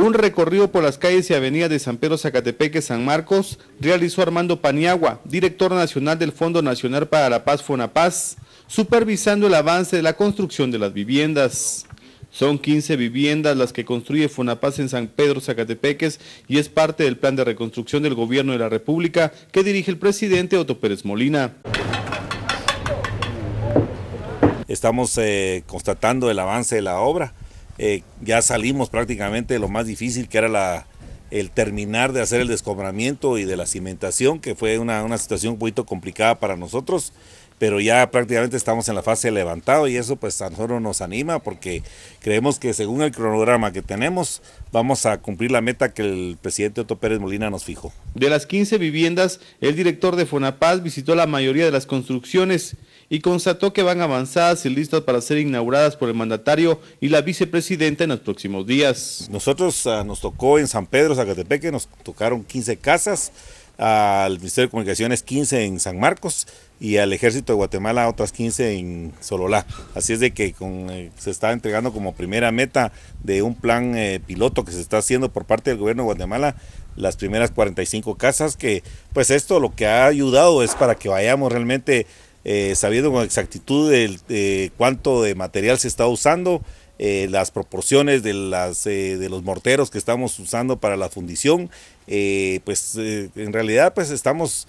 Un recorrido por las calles y avenidas de San Pedro Zacatepeque, San Marcos, realizó Armando Paniagua, director nacional del Fondo Nacional para la Paz Fonapaz, supervisando el avance de la construcción de las viviendas. Son 15 viviendas las que construye Fonapaz en San Pedro Zacatepeques y es parte del plan de reconstrucción del gobierno de la República que dirige el presidente Otto Pérez Molina. Estamos eh, constatando el avance de la obra eh, ya salimos prácticamente de lo más difícil que era la, el terminar de hacer el descobramiento y de la cimentación, que fue una, una, situación un poquito complicada para nosotros, pero ya prácticamente estamos en la fase de levantado y eso pues a nosotros nos anima porque creemos que según el cronograma que tenemos vamos a cumplir la meta que el presidente Otto Pérez Molina nos fijó. De las 15 viviendas, el director de Fonapaz visitó la mayoría de las construcciones y constató que van avanzadas y listas para ser inauguradas por el mandatario y la vicepresidenta en los próximos días. Nosotros ah, nos tocó en San Pedro, Zacatepeque, nos tocaron 15 casas, al Ministerio de Comunicaciones 15 en San Marcos y al Ejército de Guatemala otras 15 en Sololá. Así es de que eh, se está entregando como primera meta de un plan eh, piloto que se está haciendo por parte del gobierno de Guatemala las primeras 45 casas que pues esto lo que ha ayudado es para que vayamos realmente eh, sabiendo con exactitud cuánto de material se está usando, eh, las proporciones eh, de, los morteros que estamos usando para la fundición, pues en realidad pues estamos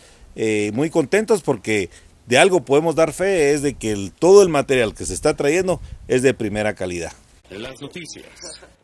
muy contentos porque de algo podemos dar fe es de que todo el material que se está trayendo es de primera calidad. Las noticias.